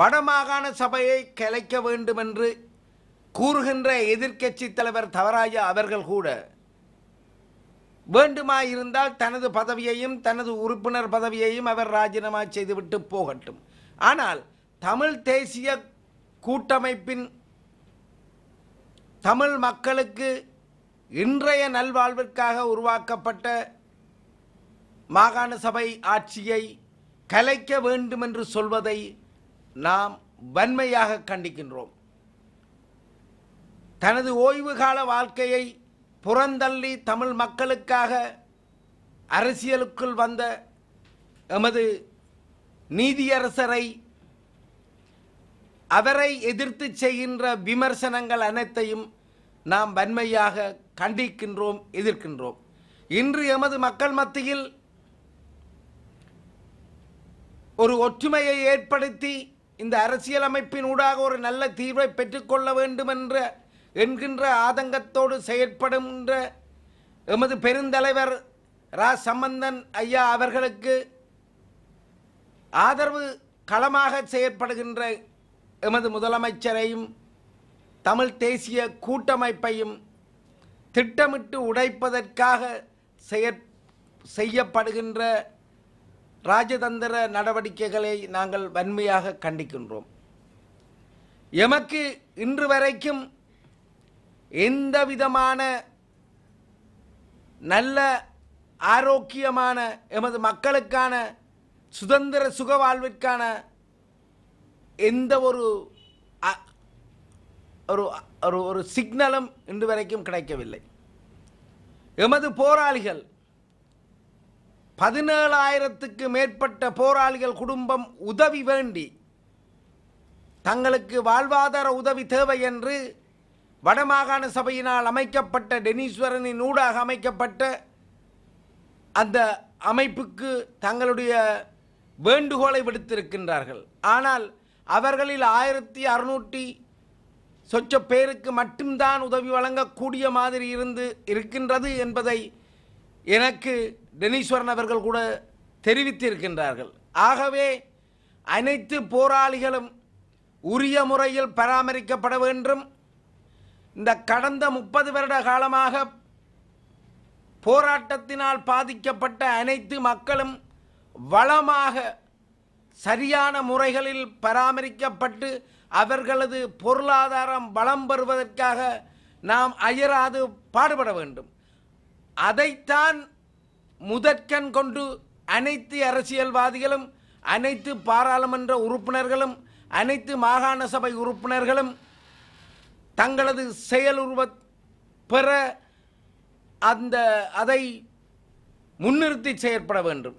வடமாகாண சபையை கலைக்க வேண்டுமென்று கூறுகின்ற எதிர்க்கட்சி தலைவர் தவராஜா அவர்கள் கூட வேண்டுமாயிருந்தால் தனது பதவியையும் தனது உறுப்பினர் பதவியையும் அவர் ராஜினாமா செய்துவிட்டு போகட்டும் ஆனால் தமிழ் தேசிய கூட்டமைப்பின் தமிழ் மக்களுக்கு இன்றைய நல்வாழ்விற்காக உருவாக்கப்பட்ட மாகாண சபை ஆட்சியை கலைக்க வேண்டும் என்று சொல்வதை நாம் வன்மையாக கண்டிக்கின்றோம் தனது ஓய்வு கால வாழ்க்கையை புறந்தள்ளி தமிழ் மக்களுக்காக அரசியலுக்குள் வந்த எமது நீதியரசரை அவரை எதிர்த்து செய்கின்ற விமர்சனங்கள் அனைத்தையும் நாம் வன்மையாக கண்டிக்கின்றோம் எதிர்க்கின்றோம் இன்று எமது மக்கள் மத்தியில் ஒரு ஒற்றுமையை ஏற்படுத்தி இந்த அரசியலமைப்பின் ஊடாக ஒரு நல்ல தீர்வை பெற்றுக்கொள்ள வேண்டும் என்ற என்கின்ற ஆதங்கத்தோடு என்ற எமது பெருந்தலைவர் ரா சம்பந்தன் ஐயா அவர்களுக்கு ஆதரவு களமாக செயற்படுகின்ற எமது முதலமைச்சரையும் தமிழ் தேசிய கூட்டமைப்பையும் திட்டமிட்டு உடைப்பதற்காக செயற் செய்யப்படுகின்ற ராஜதந்திர நடவடிக்கைகளை நாங்கள் வன்மையாக கண்டிக்கின்றோம் எமக்கு இன்று வரைக்கும் எந்த விதமான நல்ல ஆரோக்கியமான எமது மக்களுக்கான சுதந்திர சுக வாழ்விற்கான எந்த ஒரு ஒரு ஒரு ஒரு சிக்னலும் இன்று வரைக்கும் கிடைக்கவில்லை எமது போராளிகள் பதினேழாயிரத்துக்கு மேற்பட்ட போராளிகள் குடும்பம் உதவி வேண்டி தங்களுக்கு வாழ்வாதார உதவி தேவை என்று வடமாகாண சபையினால் அமைக்கப்பட்ட டெனீஸ்வரனின் ஊடாக அமைக்கப்பட்ட அந்த அமைப்புக்கு தங்களுடைய வேண்டுகோளை விடுத்திருக்கின்றார்கள் ஆனால் அவர்களில் ஆயிரத்தி அறுநூற்றி சொச்ச பேருக்கு மட்டும்தான் உதவி வழங்கக்கூடிய மாதிரி இருந்து இருக்கின்றது என்பதை எனக்கு டெனீஸ்வரன் அவர்கள் கூட தெரிவித்திருக்கின்றார்கள் ஆகவே அனைத்து போராளிகளும் உரிய முறையில் பராமரிக்கப்பட வேண்டும் இந்த கடந்த முப்பது வருட காலமாக போராட்டத்தினால் பாதிக்கப்பட்ட அனைத்து மக்களும் வளமாக சரியான முறைகளில் பராமரிக்கப்பட்டு அவர்களது பொருளாதாரம் வளம் பெறுவதற்காக நாம் அயராது பாடுபட வேண்டும் அதைத்தான் முதற்கண் கொண்டு அனைத்து அரசியல்வாதிகளும் அனைத்து பாராளுமன்ற உறுப்பினர்களும் அனைத்து மாகாண சபை உறுப்பினர்களும் தங்களது செயலுருவ பெற அந்த அதை முன்னிறுத்தி செயற்பட வேண்டும்